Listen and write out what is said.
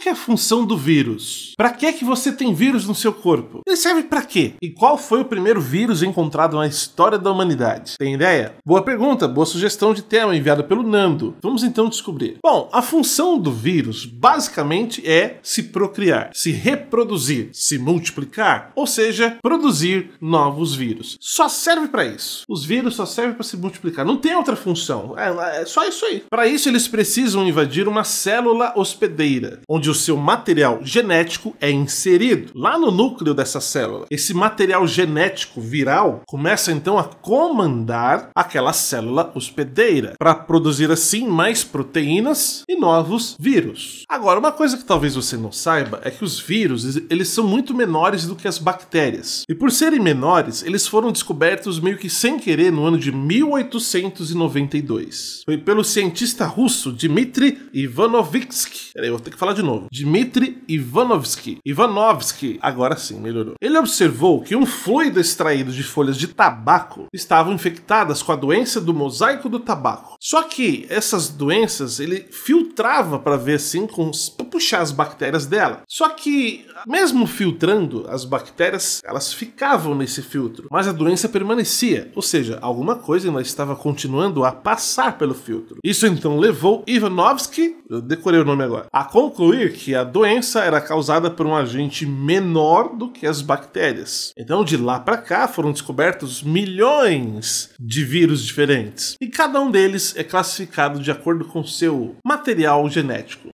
que é a função do vírus? Para que é que você tem vírus no seu corpo? Ele serve para quê? E qual foi o primeiro vírus encontrado na história da humanidade? Tem ideia? Boa pergunta, boa sugestão de tema enviada pelo Nando. Vamos então descobrir. Bom, a função do vírus basicamente é se procriar, se reproduzir, se multiplicar, ou seja, produzir novos vírus. Só serve para isso. Os vírus só servem para se multiplicar, não tem outra função. É, é só isso aí. Para isso eles precisam invadir uma célula hospedeira, onde o seu material genético é inserido, lá no núcleo dessa célula. Esse material genético viral começa então a comandar aquela célula hospedeira para produzir assim mais proteínas e novos vírus. Agora, uma coisa que talvez você não saiba é que os vírus, eles são muito menores do que as bactérias. E por serem menores, eles foram descobertos meio que sem querer no ano de 1892. Foi pelo cientista russo Dmitry Ivanovitsky. Peraí, eu vou ter que falar de novo. Dmitry Ivanovitsky. Ivanovitsky. Agora sim, melhorou. Ele observou que um fluido extraído de folhas de tabaco estavam infectadas com a doença do mosaico do tabaco. Só que essas doenças ele filtrava para ver assim com para puxar as bactérias dela. Só que, mesmo filtrando, as bactérias elas ficavam nesse filtro, mas a doença permanecia, ou seja, alguma coisa ainda estava continuando a passar pelo filtro. Isso então levou Ivanovski, eu decorei o nome agora, a concluir que a doença era causada por um agente menor do que as bactérias. Então, de lá para cá, foram descobertos milhões de vírus diferentes, e cada um deles é classificado de acordo com seu material genético.